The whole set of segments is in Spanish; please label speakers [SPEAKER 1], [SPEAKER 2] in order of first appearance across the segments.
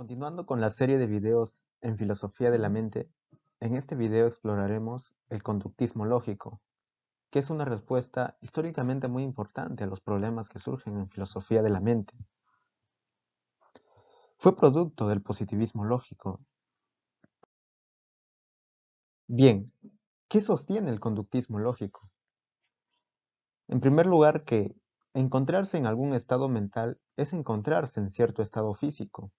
[SPEAKER 1] Continuando con la serie de videos en filosofía de la mente, en este video exploraremos el conductismo lógico, que es una respuesta históricamente muy importante a los problemas que surgen en filosofía de la mente. Fue producto del positivismo lógico. Bien, ¿qué sostiene el conductismo lógico? En primer lugar, que encontrarse en algún estado mental es encontrarse en cierto estado físico,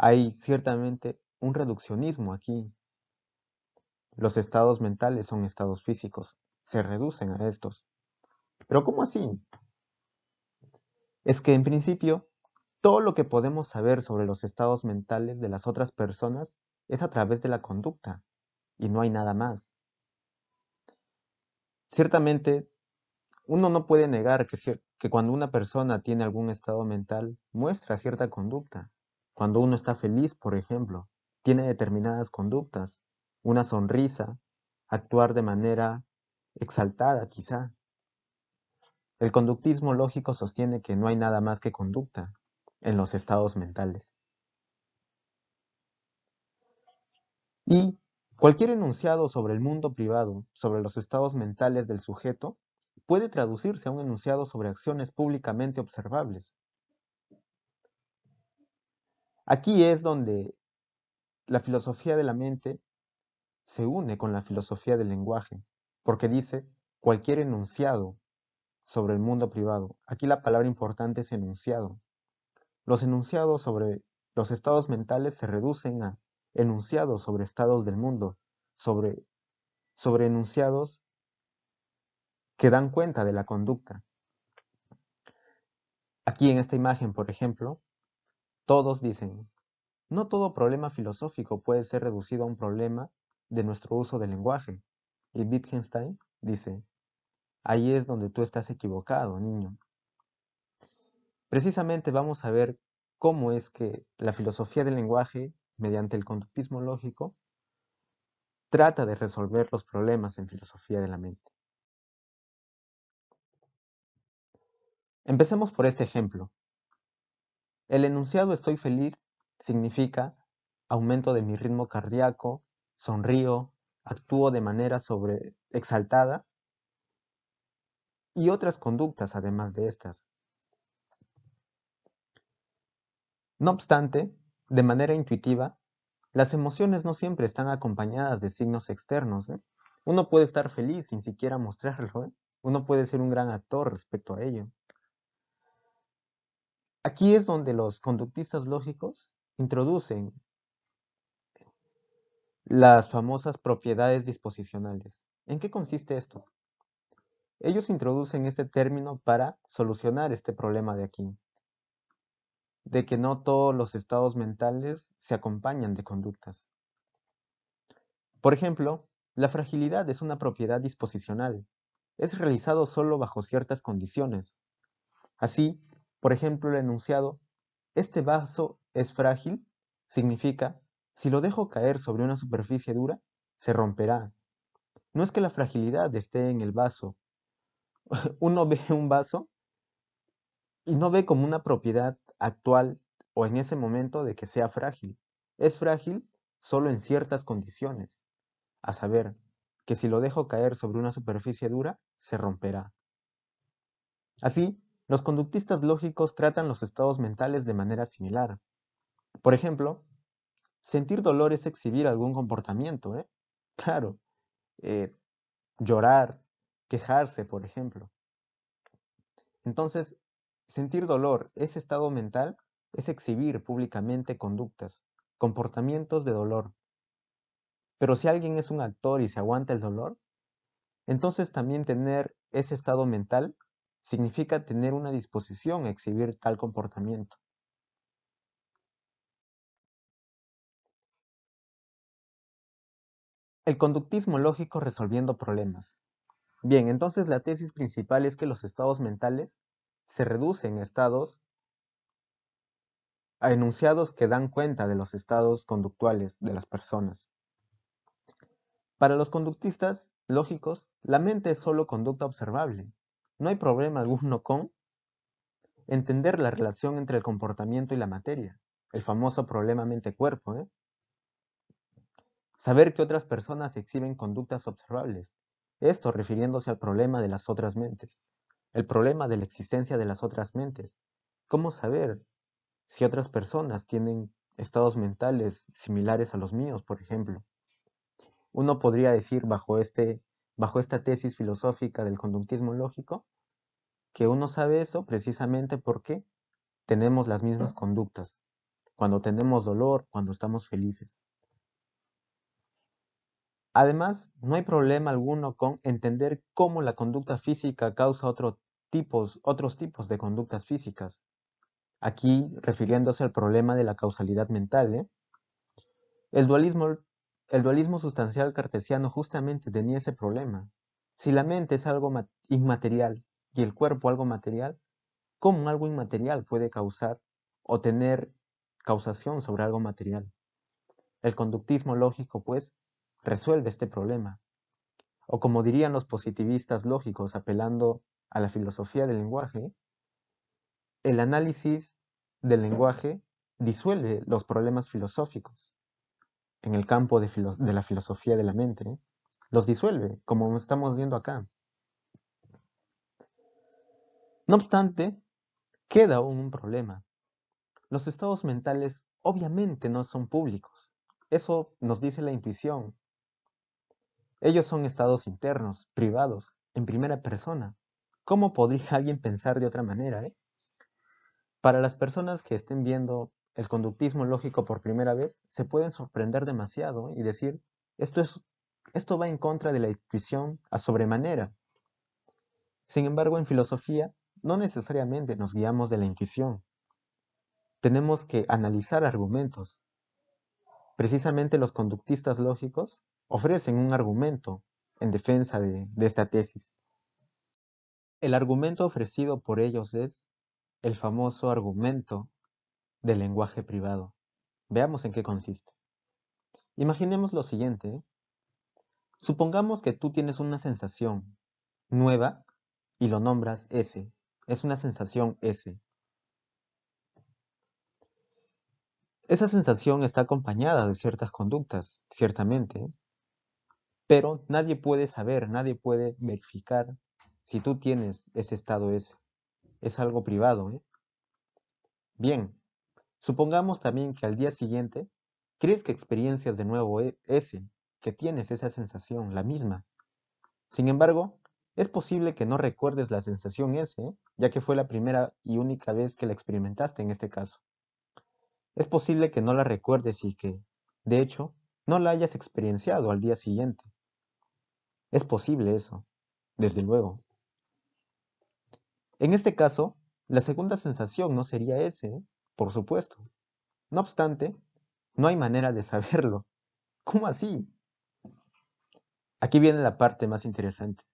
[SPEAKER 1] hay ciertamente un reduccionismo aquí. Los estados mentales son estados físicos, se reducen a estos. Pero ¿cómo así? Es que en principio, todo lo que podemos saber sobre los estados mentales de las otras personas es a través de la conducta, y no hay nada más. Ciertamente, uno no puede negar que, que cuando una persona tiene algún estado mental, muestra cierta conducta, cuando uno está feliz, por ejemplo, tiene determinadas conductas, una sonrisa, actuar de manera exaltada quizá. El conductismo lógico sostiene que no hay nada más que conducta en los estados mentales. Y cualquier enunciado sobre el mundo privado, sobre los estados mentales del sujeto, puede traducirse a un enunciado sobre acciones públicamente observables, Aquí es donde la filosofía de la mente se une con la filosofía del lenguaje, porque dice cualquier enunciado sobre el mundo privado. Aquí la palabra importante es enunciado. Los enunciados sobre los estados mentales se reducen a enunciados sobre estados del mundo, sobre, sobre enunciados que dan cuenta de la conducta. Aquí en esta imagen, por ejemplo, todos dicen, no todo problema filosófico puede ser reducido a un problema de nuestro uso del lenguaje. Y Wittgenstein dice, ahí es donde tú estás equivocado, niño. Precisamente vamos a ver cómo es que la filosofía del lenguaje, mediante el conductismo lógico, trata de resolver los problemas en filosofía de la mente. Empecemos por este ejemplo. El enunciado estoy feliz significa aumento de mi ritmo cardíaco, sonrío, actúo de manera sobre exaltada y otras conductas además de estas. No obstante, de manera intuitiva, las emociones no siempre están acompañadas de signos externos. ¿eh? Uno puede estar feliz sin siquiera mostrarlo. ¿eh? Uno puede ser un gran actor respecto a ello. Aquí es donde los conductistas lógicos introducen las famosas propiedades disposicionales. ¿En qué consiste esto? Ellos introducen este término para solucionar este problema de aquí, de que no todos los estados mentales se acompañan de conductas. Por ejemplo, la fragilidad es una propiedad disposicional. Es realizado solo bajo ciertas condiciones. Así, por ejemplo, el enunciado, este vaso es frágil, significa, si lo dejo caer sobre una superficie dura, se romperá. No es que la fragilidad esté en el vaso. Uno ve un vaso y no ve como una propiedad actual o en ese momento de que sea frágil. Es frágil solo en ciertas condiciones, a saber, que si lo dejo caer sobre una superficie dura, se romperá. Así, los conductistas lógicos tratan los estados mentales de manera similar. Por ejemplo, sentir dolor es exhibir algún comportamiento, ¿eh? Claro. Eh, llorar, quejarse, por ejemplo. Entonces, sentir dolor, ese estado mental, es exhibir públicamente conductas, comportamientos de dolor. Pero si alguien es un actor y se aguanta el dolor, entonces también tener ese estado mental significa tener una disposición a exhibir tal comportamiento. El conductismo lógico resolviendo problemas. Bien, entonces la tesis principal es que los estados mentales se reducen a estados a enunciados que dan cuenta de los estados conductuales de las personas. Para los conductistas lógicos, la mente es solo conducta observable, no hay problema alguno con entender la relación entre el comportamiento y la materia, el famoso problema mente-cuerpo. ¿eh? Saber que otras personas exhiben conductas observables, esto refiriéndose al problema de las otras mentes, el problema de la existencia de las otras mentes. ¿Cómo saber si otras personas tienen estados mentales similares a los míos, por ejemplo? Uno podría decir bajo este bajo esta tesis filosófica del conductismo lógico, que uno sabe eso precisamente porque tenemos las mismas conductas, cuando tenemos dolor, cuando estamos felices. Además, no hay problema alguno con entender cómo la conducta física causa otro tipos, otros tipos de conductas físicas. Aquí refiriéndose al problema de la causalidad mental. ¿eh? El dualismo el dualismo sustancial cartesiano justamente tenía ese problema. Si la mente es algo inmaterial y el cuerpo algo material, ¿cómo algo inmaterial puede causar o tener causación sobre algo material? El conductismo lógico, pues, resuelve este problema. O como dirían los positivistas lógicos apelando a la filosofía del lenguaje, el análisis del lenguaje disuelve los problemas filosóficos en el campo de, la filosofía de la mente, los disuelve, como estamos viendo acá. No obstante, queda aún un problema. Los estados mentales obviamente no son públicos. Eso nos dice la intuición. Ellos son estados internos, privados, en primera persona. ¿Cómo podría alguien pensar de otra manera? Eh? Para las personas que estén viendo el conductismo lógico por primera vez, se pueden sorprender demasiado y decir, esto, es, esto va en contra de la intuición a sobremanera. Sin embargo, en filosofía no necesariamente nos guiamos de la intuición. Tenemos que analizar argumentos. Precisamente los conductistas lógicos ofrecen un argumento en defensa de, de esta tesis. El argumento ofrecido por ellos es el famoso argumento del lenguaje privado. Veamos en qué consiste. Imaginemos lo siguiente. Supongamos que tú tienes una sensación nueva y lo nombras S. Es una sensación S. Esa sensación está acompañada de ciertas conductas, ciertamente, pero nadie puede saber, nadie puede verificar si tú tienes ese estado S. Es algo privado. ¿eh? Bien, Supongamos también que al día siguiente crees que experiencias de nuevo e, ese, que tienes esa sensación, la misma. Sin embargo, es posible que no recuerdes la sensación ese, ya que fue la primera y única vez que la experimentaste en este caso. Es posible que no la recuerdes y que, de hecho, no la hayas experienciado al día siguiente. Es posible eso, desde luego. En este caso, la segunda sensación no sería ese, por supuesto. No obstante, no hay manera de saberlo. ¿Cómo así? Aquí viene la parte más interesante.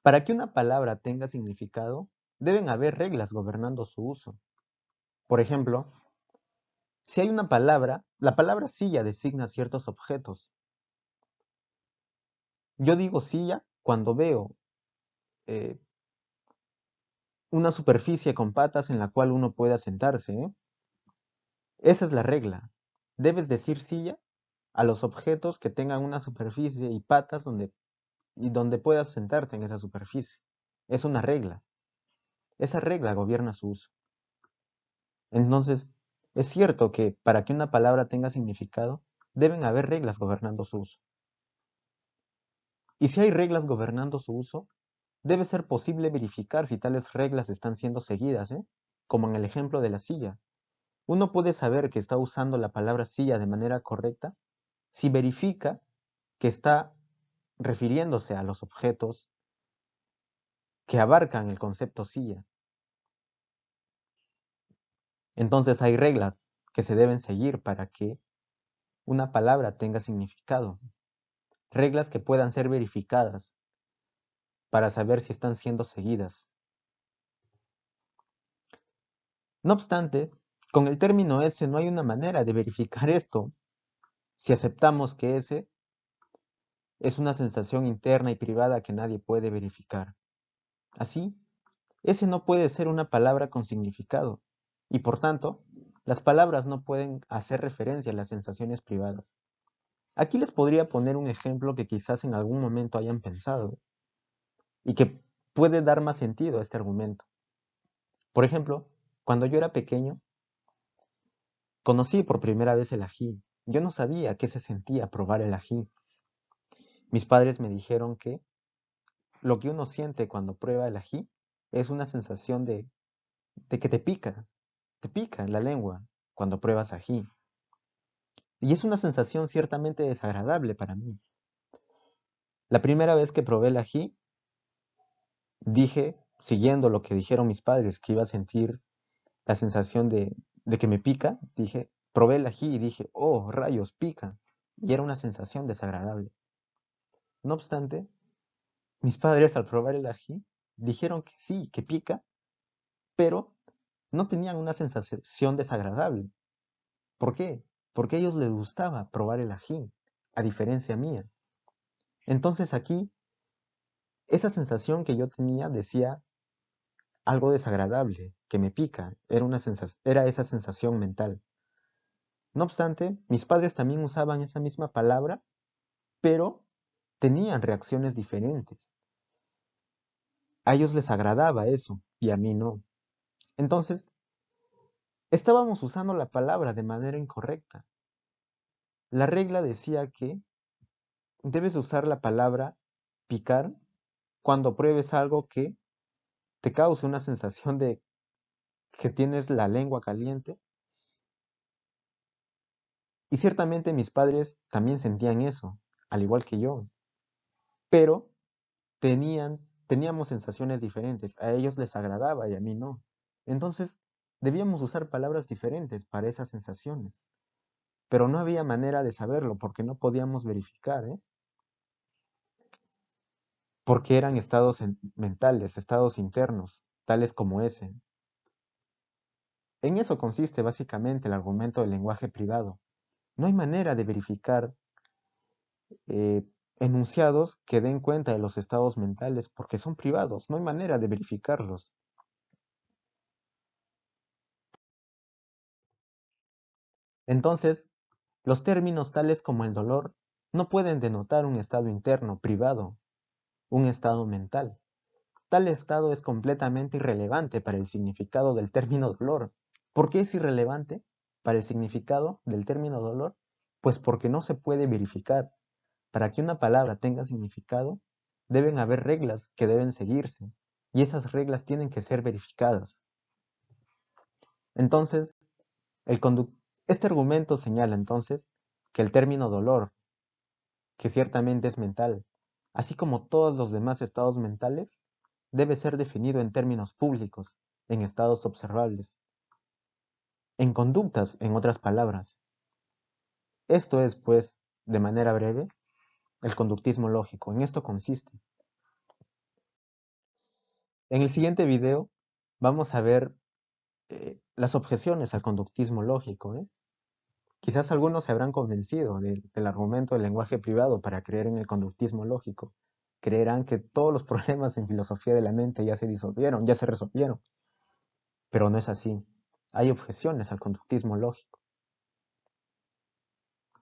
[SPEAKER 1] Para que una palabra tenga significado, deben haber reglas gobernando su uso. Por ejemplo, si hay una palabra, la palabra silla designa ciertos objetos. Yo digo silla cuando veo eh, una superficie con patas en la cual uno pueda sentarse. ¿eh? Esa es la regla. Debes decir silla a los objetos que tengan una superficie y patas donde, y donde puedas sentarte en esa superficie. Es una regla. Esa regla gobierna su uso. Entonces, es cierto que para que una palabra tenga significado, deben haber reglas gobernando su uso. Y si hay reglas gobernando su uso, debe ser posible verificar si tales reglas están siendo seguidas, ¿eh? como en el ejemplo de la silla. Uno puede saber que está usando la palabra silla de manera correcta si verifica que está refiriéndose a los objetos que abarcan el concepto silla. Entonces hay reglas que se deben seguir para que una palabra tenga significado, reglas que puedan ser verificadas para saber si están siendo seguidas. No obstante, con el término S no hay una manera de verificar esto. Si aceptamos que S es una sensación interna y privada que nadie puede verificar. Así, S no puede ser una palabra con significado, y por tanto, las palabras no pueden hacer referencia a las sensaciones privadas. Aquí les podría poner un ejemplo que quizás en algún momento hayan pensado, y que puede dar más sentido a este argumento. Por ejemplo, cuando yo era pequeño, conocí por primera vez el ají. Yo no sabía qué se sentía probar el ají. Mis padres me dijeron que lo que uno siente cuando prueba el ají es una sensación de, que te pica, te pica la lengua cuando pruebas ají. Y es una sensación ciertamente desagradable para mí. La primera vez que probé el ají, dije, siguiendo lo que dijeron mis padres, que iba a sentir la sensación de, que me pica, dije, probé el ají y dije, oh, rayos, pica. Y era una sensación desagradable. No obstante, mis padres al probar el ají dijeron que sí, que pica, pero no tenían una sensación desagradable. ¿Por qué? Porque a ellos les gustaba probar el ají, a diferencia mía. Entonces aquí esa sensación que yo tenía decía algo desagradable, que me pica, era, una era esa sensación mental. No obstante, mis padres también usaban esa misma palabra, pero tenían reacciones diferentes. A ellos les agradaba eso y a mí no. Entonces, estábamos usando la palabra de manera incorrecta. La regla decía que debes usar la palabra picar cuando pruebes algo que te cause una sensación de que tienes la lengua caliente. Y ciertamente mis padres también sentían eso, al igual que yo. Pero tenían, teníamos sensaciones diferentes. A ellos les agradaba y a mí no. Entonces, debíamos usar palabras diferentes para esas sensaciones. Pero no había manera de saberlo porque no podíamos verificar, ¿eh? porque eran estados mentales, estados internos, tales como ese. En eso consiste básicamente el argumento del lenguaje privado. No hay manera de verificar eh, enunciados que den cuenta de los estados mentales porque son privados, no hay manera de verificarlos. Entonces, los términos tales como el dolor no pueden denotar un estado interno privado, un estado mental. Tal estado es completamente irrelevante para el significado del término dolor. ¿Por qué es irrelevante para el significado del término dolor? Pues porque no se puede verificar. Para que una palabra tenga significado, deben haber reglas que deben seguirse, y esas reglas tienen que ser verificadas. Entonces, el este argumento señala entonces que el término dolor, que ciertamente es mental, así como todos los demás estados mentales, debe ser definido en términos públicos, en estados observables, en conductas, en otras palabras. Esto es, pues, de manera breve, el conductismo lógico. En esto consiste. En el siguiente video vamos a ver eh, las objeciones al conductismo lógico. ¿eh? Quizás algunos se habrán convencido del argumento del lenguaje privado para creer en el conductismo lógico. Creerán que todos los problemas en filosofía de la mente ya se disolvieron, ya se resolvieron. Pero no es así. Hay objeciones al conductismo lógico.